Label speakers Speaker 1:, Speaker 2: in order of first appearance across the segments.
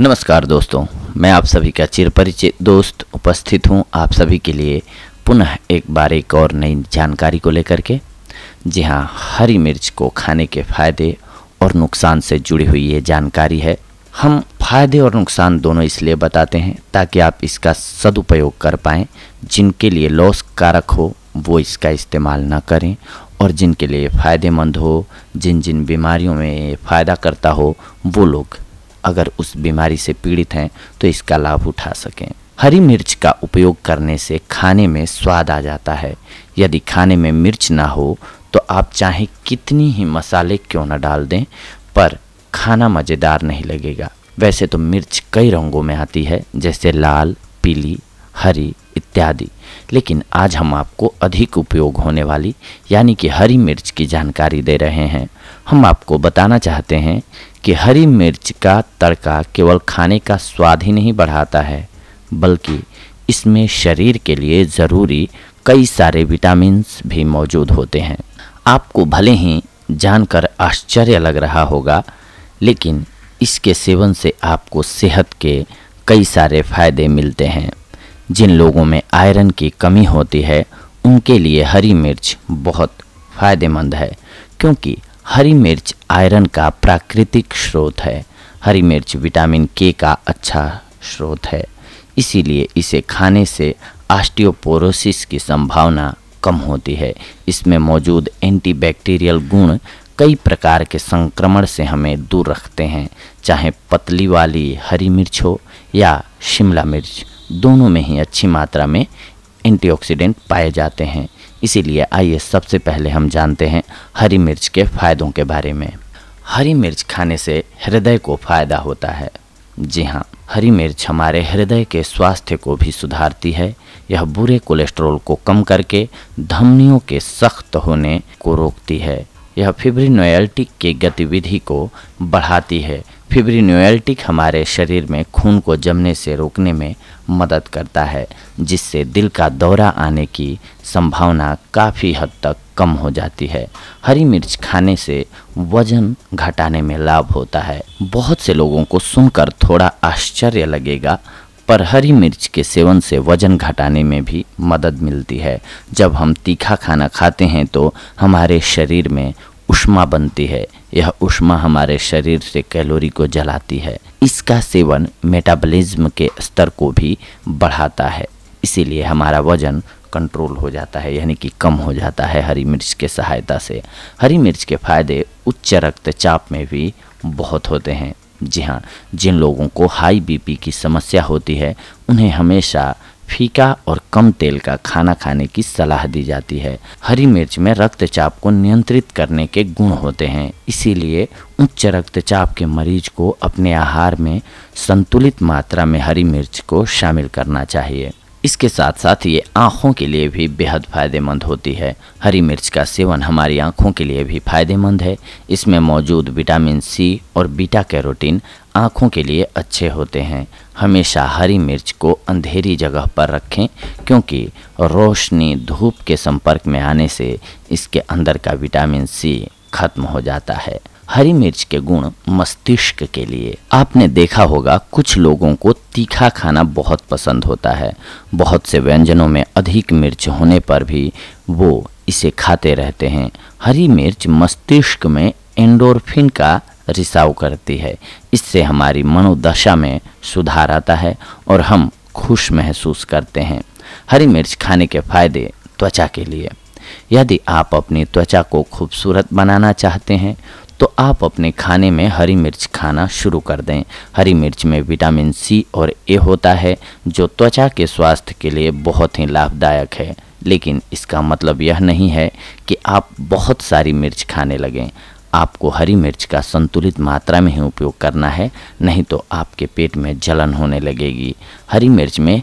Speaker 1: नमस्कार दोस्तों मैं आप सभी का चिरपरिचित दोस्त उपस्थित हूं आप सभी के लिए पुनः एक बार एक और नई जानकारी को लेकर के जी हाँ हरी मिर्च को खाने के फ़ायदे और नुकसान से जुड़ी हुई ये जानकारी है हम फ़ायदे और नुकसान दोनों इसलिए बताते हैं ताकि आप इसका सदुपयोग कर पाएँ जिनके लिए लॉस कारक हो वो इसका इस्तेमाल ना करें और जिनके लिए फ़ायदेमंद हो जिन जिन बीमारियों में फ़ायदा करता हो वो लोग अगर उस बीमारी से पीड़ित हैं तो इसका लाभ उठा सकें हरी मिर्च का उपयोग करने से खाने में स्वाद आ जाता है यदि खाने में मिर्च ना हो तो आप चाहे कितनी ही मसाले क्यों ना डाल दें पर खाना मज़ेदार नहीं लगेगा वैसे तो मिर्च कई रंगों में आती है जैसे लाल पीली हरी इत्यादि लेकिन आज हम आपको अधिक उपयोग होने वाली यानी कि हरी मिर्च की जानकारी दे रहे हैं हम आपको बताना चाहते हैं कि हरी मिर्च का तड़का केवल खाने का स्वाद ही नहीं बढ़ाता है बल्कि इसमें शरीर के लिए ज़रूरी कई सारे विटामिन्स भी मौजूद होते हैं आपको भले ही जानकर आश्चर्य लग रहा होगा लेकिन इसके सेवन से आपको सेहत के कई सारे फायदे मिलते हैं जिन लोगों में आयरन की कमी होती है उनके लिए हरी मिर्च बहुत फ़ायदेमंद है क्योंकि हरी मिर्च आयरन का प्राकृतिक स्रोत है हरी मिर्च विटामिन के का अच्छा स्रोत है इसीलिए इसे खाने से आस्टियोपोरोसिस की संभावना कम होती है इसमें मौजूद एंटीबैक्टीरियल गुण कई प्रकार के संक्रमण से हमें दूर रखते हैं चाहे पतली वाली हरी मिर्च हो या शिमला मिर्च दोनों में ही अच्छी मात्रा में एंटीऑक्सीडेंट पाए जाते हैं इसीलिए आइए सबसे पहले हम जानते हैं हरी मिर्च के फ़ायदों के बारे में हरी मिर्च खाने से हृदय को फ़ायदा होता है जी हाँ हरी मिर्च हमारे हृदय के स्वास्थ्य को भी सुधारती है यह बुरे कोलेस्ट्रॉल को कम करके धमनियों के सख्त होने को रोकती है यह फिब्रिनोयल्टिक की गतिविधि को बढ़ाती है फिब्रीनोएल्टिक हमारे शरीर में खून को जमने से रोकने में मदद करता है जिससे दिल का दौरा आने की संभावना काफ़ी हद तक कम हो जाती है हरी मिर्च खाने से वजन घटाने में लाभ होता है बहुत से लोगों को सुनकर थोड़ा आश्चर्य लगेगा पर हरी मिर्च के सेवन से वजन घटाने में भी मदद मिलती है जब हम तीखा खाना खाते हैं तो हमारे शरीर में उष्मा बनती है यह उष्मा हमारे शरीर से कैलोरी को जलाती है इसका सेवन मेटाबॉलिज्म के स्तर को भी बढ़ाता है इसीलिए हमारा वजन कंट्रोल हो जाता है यानी कि कम हो जाता है हरी मिर्च के सहायता से हरी मिर्च के फायदे उच्च रक्तचाप में भी बहुत होते हैं जी हाँ जिन लोगों को हाई बीपी की समस्या होती है उन्हें हमेशा फीका और कम तेल का खाना खाने की सलाह दी जाती है हरी मिर्च में रक्तचाप को नियंत्रित करने के गुण होते हैं इसीलिए उच्च रक्तचाप के मरीज को अपने आहार में संतुलित मात्रा में हरी मिर्च को शामिल करना चाहिए इसके साथ साथ ये आँखों के लिए भी बेहद फ़ायदेमंद होती है हरी मिर्च का सेवन हमारी आँखों के लिए भी फ़ायदेमंद है इसमें मौजूद विटामिन सी और बीटा कैरोटीन आँखों के लिए अच्छे होते हैं हमेशा हरी मिर्च को अंधेरी जगह पर रखें क्योंकि रोशनी धूप के संपर्क में आने से इसके अंदर का विटामिन सी खत्म हो जाता है हरी मिर्च के गुण मस्तिष्क के लिए आपने देखा होगा कुछ लोगों को तीखा खाना बहुत पसंद होता है बहुत से व्यंजनों में अधिक मिर्च होने पर भी वो इसे खाते रहते हैं हरी मिर्च मस्तिष्क में एंडोरफिन का रिसाव करती है इससे हमारी मनोदशा में सुधार आता है और हम खुश महसूस करते हैं हरी मिर्च खाने के फायदे त्वचा के लिए यदि आप अपनी त्वचा को खूबसूरत बनाना चाहते हैं तो आप अपने खाने में हरी मिर्च खाना शुरू कर दें हरी मिर्च में विटामिन सी और ए होता है जो त्वचा के स्वास्थ्य के लिए बहुत ही लाभदायक है लेकिन इसका मतलब यह नहीं है कि आप बहुत सारी मिर्च खाने लगें आपको हरी मिर्च का संतुलित मात्रा में ही उपयोग करना है नहीं तो आपके पेट में जलन होने लगेगी हरी मिर्च में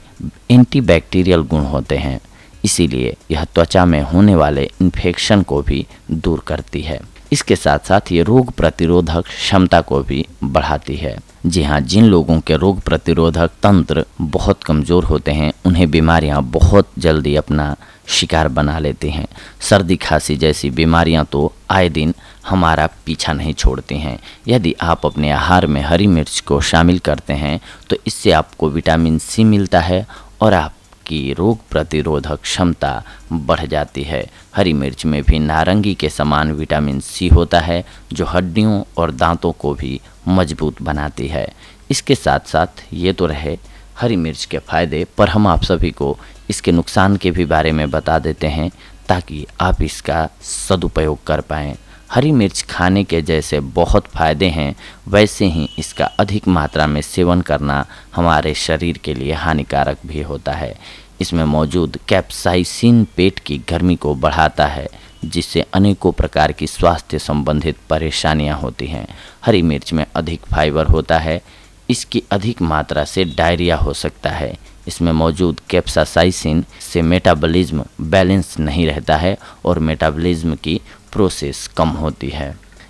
Speaker 1: एंटीबैक्टीरियल गुण होते हैं इसीलिए यह त्वचा में होने वाले इन्फेक्शन को भी दूर करती है इसके साथ साथ ये रोग प्रतिरोधक क्षमता को भी बढ़ाती है जी हाँ जिन लोगों के रोग प्रतिरोधक तंत्र बहुत कमज़ोर होते हैं उन्हें बीमारियाँ बहुत जल्दी अपना शिकार बना लेती हैं सर्दी खांसी जैसी बीमारियां तो आए दिन हमारा पीछा नहीं छोड़ती हैं यदि आप अपने आहार में हरी मिर्च को शामिल करते हैं तो इससे आपको विटामिन सी मिलता है और आप की रोग प्रतिरोधक क्षमता बढ़ जाती है हरी मिर्च में भी नारंगी के समान विटामिन सी होता है जो हड्डियों और दांतों को भी मजबूत बनाती है इसके साथ साथ ये तो रहे हरी मिर्च के फ़ायदे पर हम आप सभी को इसके नुकसान के भी बारे में बता देते हैं ताकि आप इसका सदुपयोग कर पाएँ हरी मिर्च खाने के जैसे बहुत फायदे हैं वैसे ही इसका अधिक मात्रा में सेवन करना हमारे शरीर के लिए हानिकारक भी होता है इसमें मौजूद कैप्साइसिन पेट की गर्मी को बढ़ाता है जिससे अनेकों प्रकार की स्वास्थ्य संबंधित परेशानियां होती हैं हरी मिर्च में अधिक फाइबर होता है इसकी अधिक मात्रा से डायरिया हो सकता है इसमें मौजूद कैप्सासाइसिन से मेटाबॉलिज्म बैलेंस नहीं रहता है और मेटाबॉलिज्म की प्रोसेस कम होती है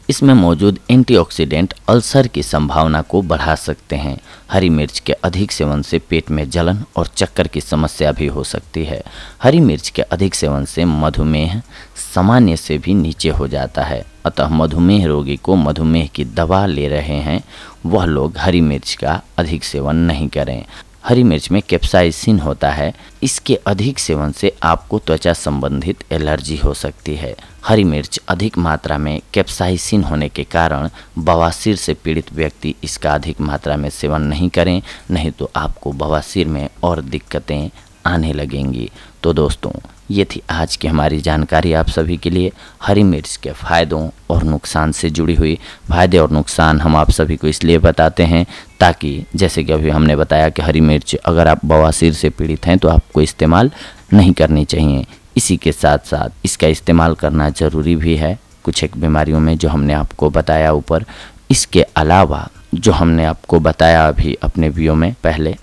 Speaker 1: इसमें मौजूद एंटीऑक्सीडेंट अल्सर की संभावना को बढ़ा सकते हैं हरी मिर्च के अधिक सेवन से पेट में जलन और चक्कर की समस्या भी हो सकती है हरी मिर्च के अधिक सेवन से मधुमेह सामान्य से भी नीचे हो जाता है अतः मधुमेह रोगी को मधुमेह की दवा ले रहे हैं वह लोग हरी मिर्च का अधिक सेवन नहीं करें हरी मिर्च में कैप्साइसिन होता है इसके अधिक सेवन से आपको त्वचा संबंधित एलर्जी हो सकती है हरी मिर्च अधिक मात्रा में कैप्साइसिन होने के कारण बवासीर से पीड़ित व्यक्ति इसका अधिक मात्रा में सेवन नहीं करें नहीं तो आपको बवासीर में और दिक्कतें आने लगेंगी तो दोस्तों ये थी आज की हमारी जानकारी आप सभी के लिए हरी मिर्च के फ़ायदों और नुकसान से जुड़ी हुई फ़ायदे और नुकसान हम आप सभी को इसलिए बताते हैं ताकि जैसे कि अभी हमने बताया कि हरी मिर्च अगर आप बवासीर से पीड़ित हैं तो आपको इस्तेमाल नहीं करनी चाहिए इसी के साथ साथ इसका इस्तेमाल करना ज़रूरी भी है कुछ एक बीमारियों में जो हमने आपको बताया ऊपर इसके अलावा जो हमने आपको बताया अभी अपने व्यू में पहले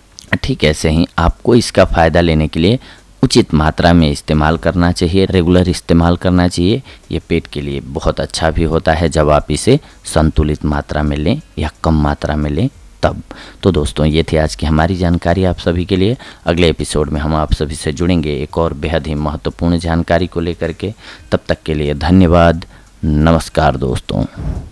Speaker 1: ठीक ऐसे ही आपको इसका फ़ायदा लेने के लिए उचित मात्रा में इस्तेमाल करना चाहिए रेगुलर इस्तेमाल करना चाहिए ये पेट के लिए बहुत अच्छा भी होता है जब आप इसे संतुलित मात्रा में लें या कम मात्रा में लें तब तो दोस्तों ये थी आज की हमारी जानकारी आप सभी के लिए अगले एपिसोड में हम आप सभी से जुड़ेंगे एक और बेहद ही महत्वपूर्ण जानकारी को लेकर के तब तक के लिए धन्यवाद नमस्कार दोस्तों